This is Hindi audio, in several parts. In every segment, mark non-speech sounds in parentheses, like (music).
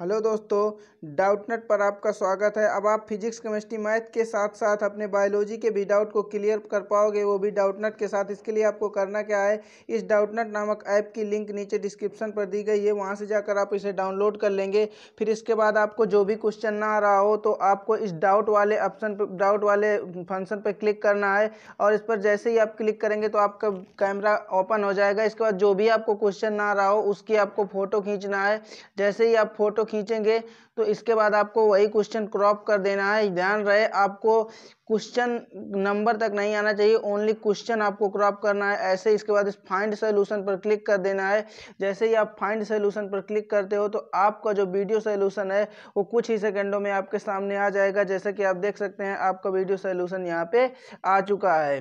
हेलो दोस्तों डाउटनेट पर आपका स्वागत है अब आप फिजिक्स केमिस्ट्री मैथ के साथ साथ अपने बायोलॉजी के भी डाउट को क्लियर कर पाओगे वो भी डाउटनेट के साथ इसके लिए आपको करना क्या है इस डाउटनेट नामक ऐप की लिंक नीचे डिस्क्रिप्शन पर दी गई है वहां से जाकर आप इसे डाउनलोड कर लेंगे फिर इसके बाद आपको जो भी क्वेश्चन ना आ रहा हो तो आपको इस डाउट वाले ऑप्शन पर डाउट वाले फंक्शन पर क्लिक करना है और इस पर जैसे ही आप क्लिक करेंगे तो आपका कैमरा ओपन हो जाएगा इसके बाद जो भी आपको क्वेश्चन ना आ रहा हो उसकी आपको फ़ोटो खींचना है जैसे ही आप फोटो फोटो खींचेंगे तो इसके बाद आपको वही क्वेश्चन क्रॉप कर देना है ध्यान रहे आपको क्वेश्चन नंबर तक नहीं आना चाहिए ओनली क्वेश्चन आपको क्रॉप करना है ऐसे इसके बाद इस फाइंड सोल्यूशन पर क्लिक कर देना है जैसे ही आप फाइंड सोल्यूशन पर क्लिक करते हो तो आपका जो वीडियो सोल्यूशन है वो कुछ ही सेकंडों में आपके सामने आ जाएगा जैसे कि आप देख सकते हैं आपका वीडियो सोल्यूशन यहाँ पे आ चुका है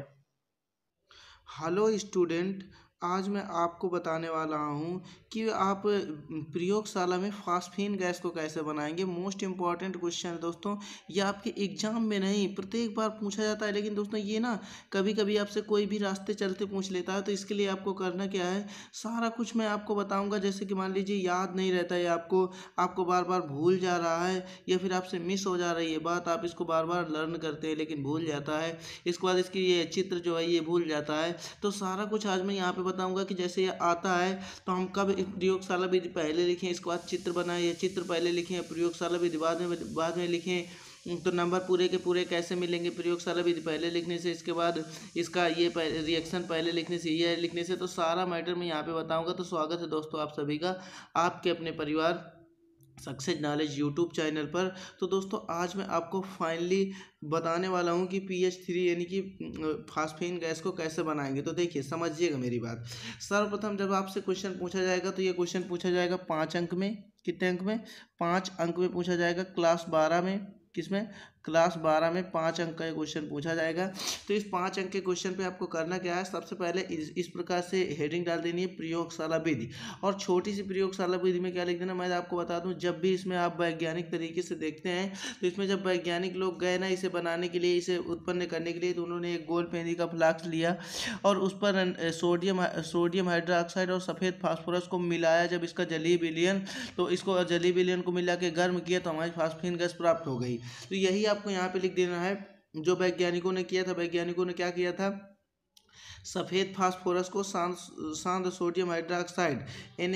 हेलो स्टूडेंट आज मैं आपको बताने वाला हूँ कि आप प्रयोगशाला में फास्फीन गैस को कैसे बनाएंगे मोस्ट इम्पॉर्टेंट क्वेश्चन है दोस्तों ये आपके एग्जाम में नहीं प्रत्येक बार पूछा जाता है लेकिन दोस्तों ये ना कभी कभी आपसे कोई भी रास्ते चलते पूछ लेता है तो इसके लिए आपको करना क्या है सारा कुछ मैं आपको बताऊँगा जैसे कि मान लीजिए याद नहीं रहता है आपको आपको बार बार भूल जा रहा है या फिर आपसे मिस हो जा रही है बात आप इसको बार बार लर्न करते हैं लेकिन भूल जाता है इसके बाद इसकी ये चित्र जो है ये भूल जाता है तो सारा कुछ आज मैं यहाँ पर बताऊंगा कि जैसे ये आता है तो हम कब प्रयोगशाला विधि पहले लिखें इसके बाद चित्र बनाएं या चित्र पहले लिखें प्रयोगशाला विधि बाद में बाद में लिखें तो नंबर पूरे के पूरे कैसे मिलेंगे प्रयोगशाला विधि पहले लिखने से इसके बाद इसका ये रिएक्शन पहले लिखने से ये लिखने से तो सारा मैटर मैं यहाँ पर बताऊँगा तो स्वागत है दोस्तों आप सभी का आपके अपने परिवार सक्सेस नॉलेज यूट्यूब चैनल पर तो दोस्तों आज मैं आपको फाइनली बताने वाला हूँ कि पी एच थ्री यानी कि फास्फेन गैस को कैसे बनाएंगे तो देखिए समझिएगा मेरी बात सर्वप्रथम जब आपसे क्वेश्चन पूछा जाएगा तो ये क्वेश्चन पूछा जाएगा पाँच अंक में कितने अंक में पाँच अंक में पूछा जाएगा क्लास बारह में किसमें क्लास बारह में पाँच अंक का क्वेश्चन पूछा जाएगा तो इस पाँच अंक के क्वेश्चन पे आपको करना क्या है सबसे पहले इस, इस प्रकार से हेडिंग डाल देनी है प्रयोगशाला विधि और छोटी सी प्रयोगशाला विधि में क्या लिख देना मैं आपको बता दूँ जब भी इसमें आप वैज्ञानिक तरीके से देखते हैं तो इसमें जब वैज्ञानिक लोग गए ना इसे बनाने के लिए इसे उत्पन्न करने के लिए तो उन्होंने एक गोल पेंदी का फ्लाक्स लिया और उस पर सोडियम सोडियम हाइड्रोक्साइड और सफ़ेद फास्फोरस को मिलाया जब इसका जली बिलियन तो इसको जली बिलियन को मिला के गर्म किया तो हमारी फास्फिन गैस प्राप्त हो गई तो यही आपको यहाँ पे लिख देना है जो वैज्ञानिकों ने किया था वैज्ञानिकों ने क्या किया था सफ़ेद फास्फोरस को सांद सांद सोडियम हाइड्रोक्साइड एन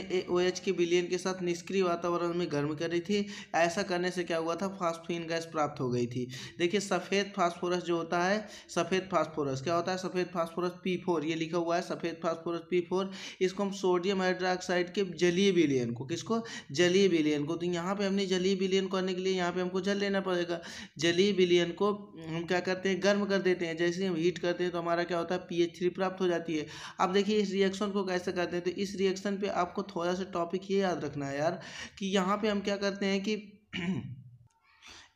के बिलियन के साथ निष्क्रिय वातावरण में गर्म कर रही थी ऐसा करने से क्या हुआ था फास्फीन गैस प्राप्त हो गई थी देखिए सफ़ेद फास्फोरस जो होता है सफ़ेद फास्फोरस क्या होता है सफ़ेद फास्फोरस पी फोर ये लिखा हुआ है सफ़ेद फास्फोरस पी फोर इसको हम सोडियम हाइड्रोक्साइड के जलीय बिलियन को किसको जलीय बिलियन को तो यहाँ पर हमने जलीय बिलियन करने के लिए यहाँ पर हमको जल लेना पड़ेगा जलीय बिलियन को हम क्या करते हैं गर्म कर देते हैं जैसे हम हीट करते हैं तो हमारा क्या होता है पी ये थ्री प्राप्त हो जाती है अब देखिए इस रिएक्शन को कैसे करते हैं तो इस रिएक्शन पे आपको थोड़ा सा टॉपिक ये याद रखना है यार कि यहाँ पे हम क्या करते हैं कि (clears throat)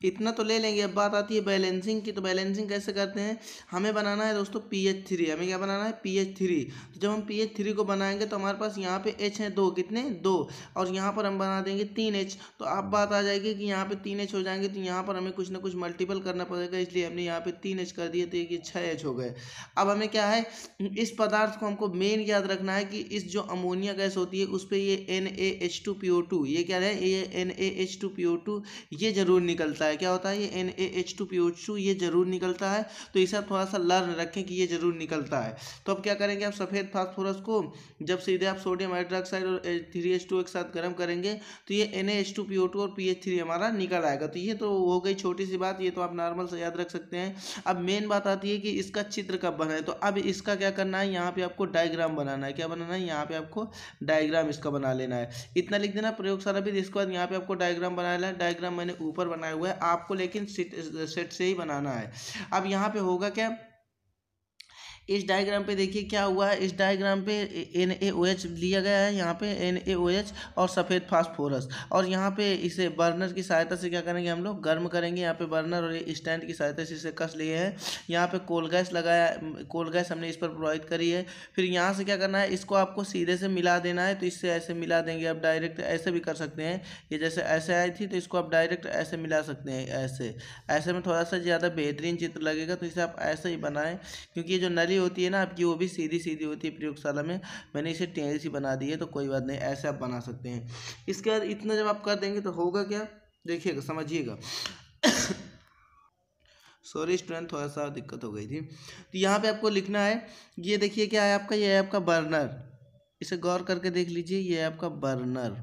इतना तो ले लेंगे अब बात आती है बैलेंसिंग की तो बैलेंसिंग कैसे करते हैं हमें बनाना है दोस्तों पी एच थ्री हमें क्या बनाना है पी एच थ्री तो जब हम पी एच थ्री को बनाएंगे तो हमारे पास यहाँ पे एच है दो कितने दो और यहाँ पर हम बना देंगे तीन एच तो अब बात आ जाएगी कि यहाँ पे तीन एच हो जाएंगे तो यहाँ पर हमें कुछ ना कुछ मल्टीपल करना पड़ेगा इसलिए हमने यहाँ पर तीन एच कर दिए तो ये छः एच हो गए अब हमें क्या है इस पदार्थ को हमको मेन याद रखना है कि इस जो अमोनिया गैस होती है उस पर ये N A H two P O two ये क्या है ये N A H two P O two ये ज़रूर निकलता है होता है क्या होता है ये N A H two P O two ये जरूर निकलता है तो इसे आप थोड़ा सा लर्न रखें कि ये जरूर निकलता है तो अब क्या करेंगे आप सफ़ेद फास्फोरस को जब सीधे आप सोडियम हाइड्रोक्साइड और थ्री एच टू एक साथ गर्म करेंगे तो ये N A H two P O two और पी एच थ्री हमारा निकल आएगा तो ये तो हो गई छोटी सी बात ये तो आप नॉर्मल से याद रख सकते हैं अब मेन बात आती है कि इसका चित्र कब बनाए तो अब इसका क्या करना है यहाँ पर आपको डायग्राम बनाना है क्या बनाना है यहाँ पर आपको डायग्राम इसका बना लेना है इतना लिख देना प्रयोगशाला भी इसके बाद यहाँ पर आपको डायग्राम बना लेना है डायग्राम मैंने ऊपर बनाया हुआ है आपको लेकिन सेट से ही बनाना है अब यहाँ पे होगा क्या इस डायग्राम पे देखिए क्या हुआ है इस डायग्राम पे एन ए ओ एच लिया गया है यहाँ पे एन ए ओ एच और सफ़ेद फास्फोरस और यहाँ पे इसे बर्नर की सहायता से क्या करेंगे हम लोग गर्म करेंगे यहाँ पे बर्नर और स्टैंड की सहायता से इसे कस लिए हैं यहाँ पे कोल गैस लगाया कोल गैस हमने इस पर प्रोवाइड करी है फिर यहाँ से क्या करना है इसको आपको सीधे से मिला देना है तो इससे ऐसे मिला देंगे आप डायरेक्ट ऐसे भी कर सकते हैं ये जैसे ऐसे आई थी तो इसको आप डायरेक्ट ऐसे मिला सकते हैं ऐसे ऐसे में थोड़ा सा ज़्यादा बेहतरीन चित्र लगेगा तो इसे आप ऐसे ही बनाएं क्योंकि ये जो नली ही होती है ना आपकी वो भी सीधी सीधी होती है प्रयोगशाला में मैंने इसे टेढ़ी सी बना दी है तो कोई बात नहीं ऐसे आप बना सकते हैं इसके बाद इतना जब आप कर देंगे तो होगा क्या देखिएगा समझिएगा सॉरी स्टूडेंट थोड़ा सा दिक्कत हो गई थी तो यहाँ पे आपको लिखना है ये देखिए क्या है आपका ये है आपका बर्नर इसे गौर करके देख लीजिए ये है आपका बर्नर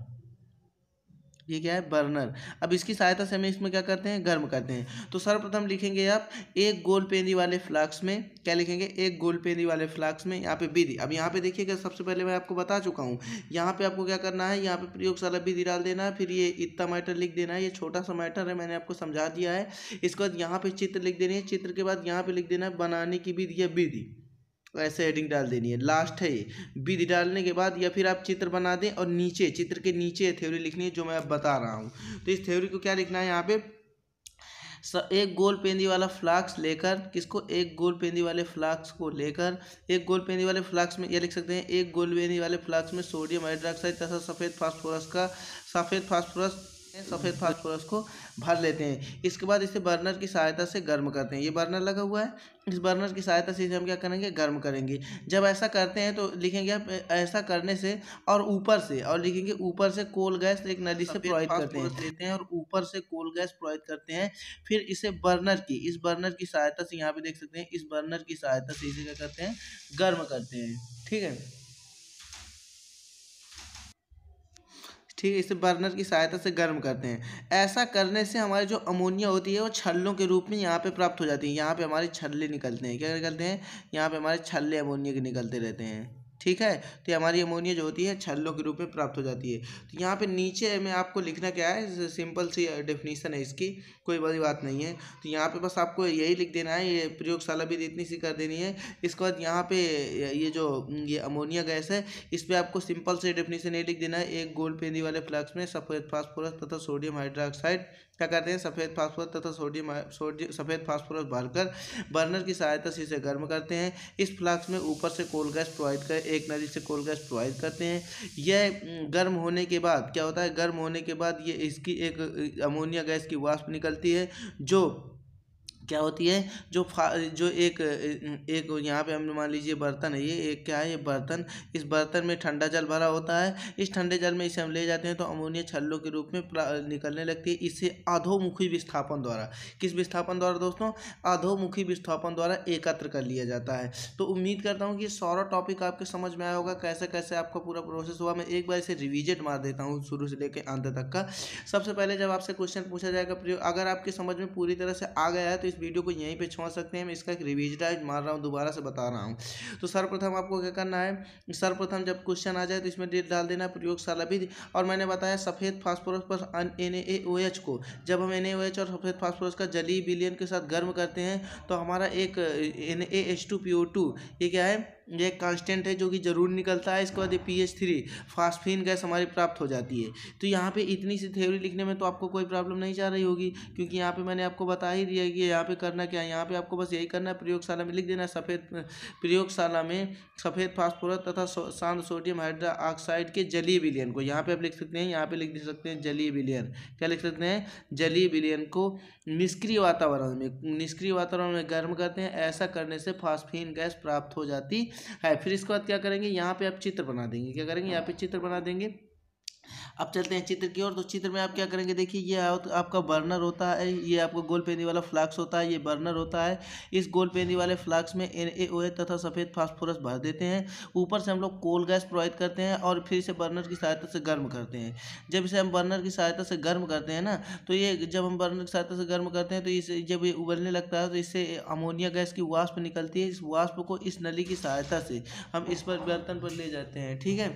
ये क्या है बर्नर अब इसकी सहायता से हमें इसमें क्या करते हैं गर्म करते हैं तो सर्वप्रथम लिखेंगे आप एक गोल पेंदी वाले फ्लाक्स में क्या लिखेंगे एक गोल पेंदी वाले फ्लाक्स में यहाँ पे विधि अब यहाँ पे देखिएगा सबसे पहले मैं आपको बता चुका हूँ यहाँ पे आपको क्या करना है यहाँ पे प्रयोगशाला विधि डाल देना है फिर ये इतना मैटर लिख देना है ये छोटा सा मैटर है मैंने आपको समझा दिया है इसके बाद यहाँ पे चित्र लिख देना है चित्र के बाद यहाँ पे लिख देना है बनाने की विधि या विधि तो ऐसे हेडिंग डाल देनी है लास्ट है ये विधि डालने के बाद या फिर आप चित्र बना दें और नीचे चित्र के नीचे थ्योरी लिखनी है जो मैं अब बता रहा हूँ तो इस थ्योरी को क्या लिखना है यहाँ पे एक गोल पेंदी वाला फ्लाक्स लेकर किसको एक गोल पेंदी वाले फ्लाक्स को लेकर एक गोल पेंदी वाले फ्लाक्स में ये लिख सकते हैं एक गोल पेंदी वाले फ्लाक्स में सोडियम हाइड्रोक्साइड तथा सफ़ेद फास्फोरस का सफ़ेद फास्फोरस हैं सफ़ेद फास्फोरस को भर लेते हैं इसके बाद इसे बर्नर की सहायता से गर्म करते हैं ये बर्नर लगा हुआ है इस बर्नर की सहायता से इसे हम क्या करेंगे गर्म करेंगे जब ऐसा करते हैं तो लिखेंगे आप ऐसा करने से और ऊपर से और लिखेंगे ऊपर से कोल गैस एक नली से प्रोवाइड करते हैं देते हैं और ऊपर से कोल गैस प्रोवाइड करते हैं फिर इसे बर्नर की इस बर्नर की सहायता से यहाँ पर देख सकते हैं इस बर्नर की सहायता से इसे क्या करते हैं गर्म करते हैं ठीक है ठीक है इसे बर्नर की सहायता से गर्म करते हैं ऐसा करने से हमारी जो अमोनिया होती है वो छल्लों के रूप में यहाँ पे प्राप्त हो जाती है यहाँ पे हमारे छल्ले निकलते हैं क्या निकलते हैं यहाँ पे हमारे छल्ले अमोनिया के निकलते रहते हैं ठीक है तो हमारी अमोनिया जो होती है छल्लों के रूप में प्राप्त हो जाती है तो यहाँ पे नीचे में आपको लिखना क्या है सिंपल सी डेफिनेशन है इसकी कोई बड़ी बात नहीं है तो यहाँ पे बस आपको यही लिख देना है ये प्रयोगशाला भी इतनी सी कर देनी है इसके बाद यहाँ पे ये जो ये अमोनिया गैस है इस पर आपको सिंपल से डेफिनेशन ये लिख देना है एक गोल पेंदी वाले फ्लक्स में सफ़ेद फास्फोरस तथा सोडियम हाइड्रोक्साइड क्या करते हैं सफ़ेद फास्फोरस तथा सोडियम सोडियम सफ़ेद फास्फोरस भरकर बर्नर की सहायता से इसे गर्म करते हैं इस फ्लक्स में ऊपर से कोल गैस प्रोवाइड कर एक नदी से कोल गैस प्रोवाइड करते हैं यह गर्म होने के बाद क्या होता है गर्म होने के बाद ये इसकी एक अमोनिया गैस की वाष्प निकलती है जो क्या होती है जो फा जो एक एक यहाँ पे हमने मान लीजिए बर्तन है ये एक क्या है ये बर्तन इस बर्तन में ठंडा जल भरा होता है इस ठंडे जल में इसे हम ले जाते हैं तो अमोनिया छल्लों के रूप में निकलने लगती है इसे अधोमुखी विस्थापन द्वारा किस विस्थापन द्वारा दोस्तों अधोमुखी विस्थापन द्वारा एकत्र कर लिया जाता है तो उम्मीद करता हूँ कि सौरा टॉपिक आपके समझ में आया होगा कैसे कैसे आपका पूरा प्रोसेस हुआ मैं एक बार इसे रिविजिट मार देता हूँ शुरू से लेकर अंत तक का सबसे पहले जब आपसे क्वेश्चन पूछा जाएगा अगर आपके समझ में पूरी तरह से आ गया है तो इस वीडियो को यहीं पर छोड़ सकते हैं मैं इसका एक रिविजा मार रहा हूँ दोबारा से बता रहा हूँ तो सर्वप्रथम आपको क्या करना है सर्वप्रथम जब क्वेश्चन आ जाए तो इसमें डेट डाल देना प्रयोगशाला भी और मैंने बताया सफ़ेद फास्फोरस पर एन को जब हम एन और सफ़ेद फास्फोरस का जली बिलियन के साथ गर्म करते हैं तो हमारा एक एन ये क्या है ये कांस्टेंट है जो कि जरूर निकलता है इसके बाद ये P H three phosphine gas हमारी प्राप्त हो जाती है तो यहाँ पे इतनी सी थ्योरी लिखने में तो आपको कोई प्रॉब्लम नहीं जा रही होगी क्योंकि यहाँ पे मैंने आपको बता ही दिया कि यहाँ पे करना क्या है यहाँ पे आपको बस यही करना है प्रयोगशाला में लिख देना सफ़ेद प्रयोगशाला में सफ़ेद फास्फोरस तथा शांत सोडियम हाइड्रा के जलीय विलियन को यहाँ पर आप लिख सकते हैं यहाँ पर लिख सकते हैं जलीय विलियन क्या लिख सकते हैं जलीय बिलियन को निष्क्रिय वातावरण में निष्क्रिय वातावरण में गर्म करते हैं ऐसा करने से फास्फीन गैस प्राप्त हो जाती है फिर इसके बाद क्या करेंगे यहाँ पे आप चित्र बना देंगे क्या करेंगे यहाँ पे चित्र बना देंगे अब चलते हैं चित्र की ओर तो चित्र में आप क्या करेंगे देखिए ये आपका बर्नर होता है ये आपका गोल पेंदी वाला फ्लाक्स होता है ये बर्नर होता है इस गोल पेंदी वाले फ्लाक्स में एन ए ओ तथा सफ़ेद फास्फोरस भर देते हैं ऊपर से हम लोग कोल गैस प्रोवाइड करते हैं और फिर इसे बर्नर की सहायता से गर्म करते हैं जब इसे हम बर्नर की सहायता से गर्म करते हैं ना तो ये जब हम बर्नर की सहायता से गर्म करते हैं तो इसे जब ये उबलने लगता है तो इससे अमोनिया गैस की वाष्प निकलती है इस वाष्प को इस नली की सहायता से हम इस पर बर्तन पर ले जाते हैं ठीक है